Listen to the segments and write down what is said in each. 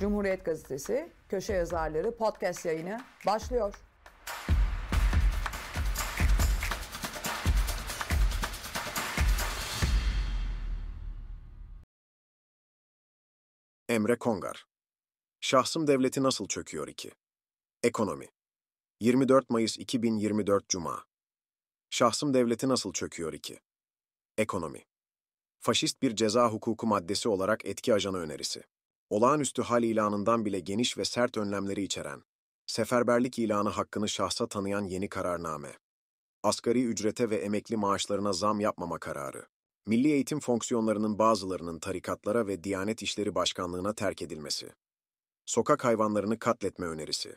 Cumhuriyet Gazetesi köşe yazarları podcast yayını başlıyor. Emre Kongar Şahsım devleti nasıl çöküyor ki? Ekonomi 24 Mayıs 2024 Cuma Şahsım devleti nasıl çöküyor ki? Ekonomi Faşist bir ceza hukuku maddesi olarak etki ajanı önerisi olağanüstü hal ilanından bile geniş ve sert önlemleri içeren, seferberlik ilanı hakkını şahsa tanıyan yeni kararname, asgari ücrete ve emekli maaşlarına zam yapmama kararı, milli eğitim fonksiyonlarının bazılarının tarikatlara ve Diyanet İşleri Başkanlığı'na terk edilmesi, sokak hayvanlarını katletme önerisi,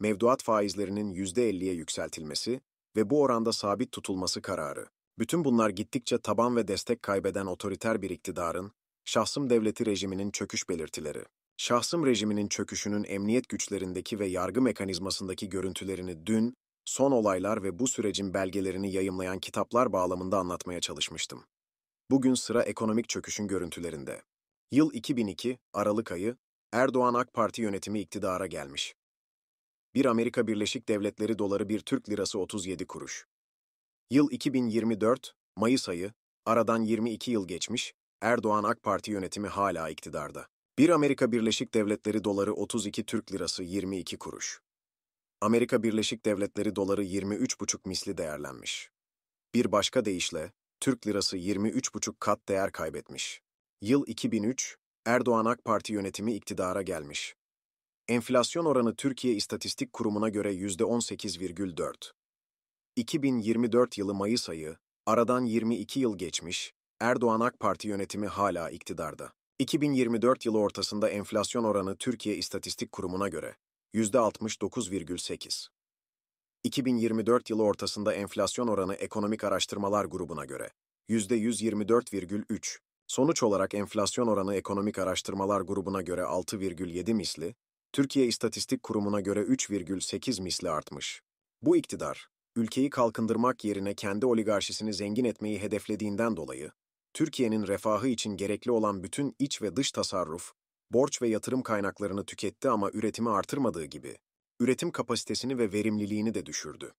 mevduat faizlerinin %50'ye yükseltilmesi ve bu oranda sabit tutulması kararı. Bütün bunlar gittikçe taban ve destek kaybeden otoriter bir iktidarın Şahsım devleti rejiminin çöküş belirtileri. Şahsım rejiminin çöküşünün emniyet güçlerindeki ve yargı mekanizmasındaki görüntülerini dün, son olaylar ve bu sürecin belgelerini yayımlayan kitaplar bağlamında anlatmaya çalışmıştım. Bugün sıra ekonomik çöküşün görüntülerinde. Yıl 2002, Aralık ayı, Erdoğan AK Parti yönetimi iktidara gelmiş. Bir Amerika Birleşik Devletleri doları bir Türk lirası 37 kuruş. Yıl 2024, Mayıs ayı, aradan 22 yıl geçmiş, Erdoğan AK Parti yönetimi hala iktidarda. 1 Amerika Birleşik Devletleri doları 32 Türk lirası 22 kuruş. Amerika Birleşik Devletleri doları 23,5 misli değerlenmiş. Bir başka deyişle, Türk lirası 23,5 kat değer kaybetmiş. Yıl 2003, Erdoğan AK Parti yönetimi iktidara gelmiş. Enflasyon oranı Türkiye İstatistik Kurumu'na göre %18,4. 2024 yılı Mayıs ayı, aradan 22 yıl geçmiş, Erdoğan AK Parti yönetimi hala iktidarda. 2024 yılı ortasında enflasyon oranı Türkiye İstatistik Kurumu'na göre %69,8. 2024 yılı ortasında enflasyon oranı Ekonomik Araştırmalar Grubu'na göre %124,3. Sonuç olarak enflasyon oranı Ekonomik Araştırmalar Grubu'na göre 6,7 misli, Türkiye İstatistik Kurumu'na göre 3,8 misli artmış. Bu iktidar, ülkeyi kalkındırmak yerine kendi oligarşisini zengin etmeyi hedeflediğinden dolayı Türkiye'nin refahı için gerekli olan bütün iç ve dış tasarruf, borç ve yatırım kaynaklarını tüketti ama üretimi artırmadığı gibi, üretim kapasitesini ve verimliliğini de düşürdü.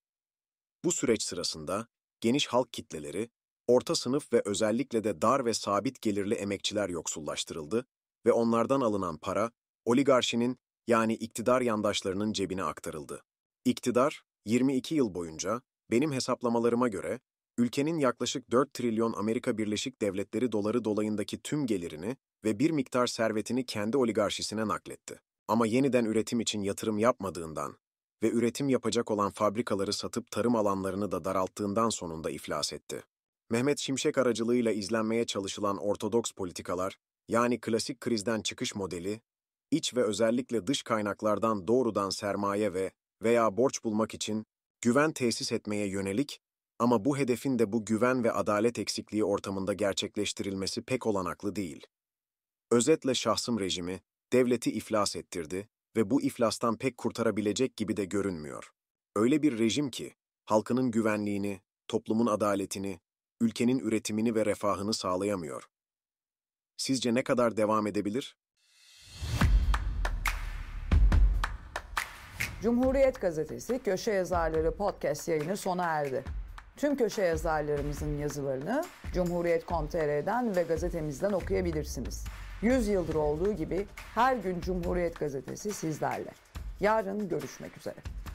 Bu süreç sırasında geniş halk kitleleri, orta sınıf ve özellikle de dar ve sabit gelirli emekçiler yoksullaştırıldı ve onlardan alınan para, oligarşinin yani iktidar yandaşlarının cebine aktarıldı. İktidar, 22 yıl boyunca, benim hesaplamalarıma göre ülkenin yaklaşık 4 trilyon Amerika Birleşik Devletleri doları dolayındaki tüm gelirini ve bir miktar servetini kendi oligarşisine nakletti. Ama yeniden üretim için yatırım yapmadığından ve üretim yapacak olan fabrikaları satıp tarım alanlarını da daralttığından sonunda iflas etti. Mehmet Şimşek aracılığıyla izlenmeye çalışılan ortodoks politikalar, yani klasik krizden çıkış modeli, iç ve özellikle dış kaynaklardan doğrudan sermaye ve veya borç bulmak için güven tesis etmeye yönelik ama bu hedefin de bu güven ve adalet eksikliği ortamında gerçekleştirilmesi pek olanaklı değil. Özetle şahsım rejimi, devleti iflas ettirdi ve bu iflastan pek kurtarabilecek gibi de görünmüyor. Öyle bir rejim ki, halkının güvenliğini, toplumun adaletini, ülkenin üretimini ve refahını sağlayamıyor. Sizce ne kadar devam edebilir? Cumhuriyet Gazetesi Köşe Yazarları Podcast yayını sona erdi. Tüm köşe yazarlarımızın yazılarını Cumhuriyet.com.tr'den ve gazetemizden okuyabilirsiniz. 100 yıldır olduğu gibi her gün Cumhuriyet Gazetesi sizlerle. Yarın görüşmek üzere.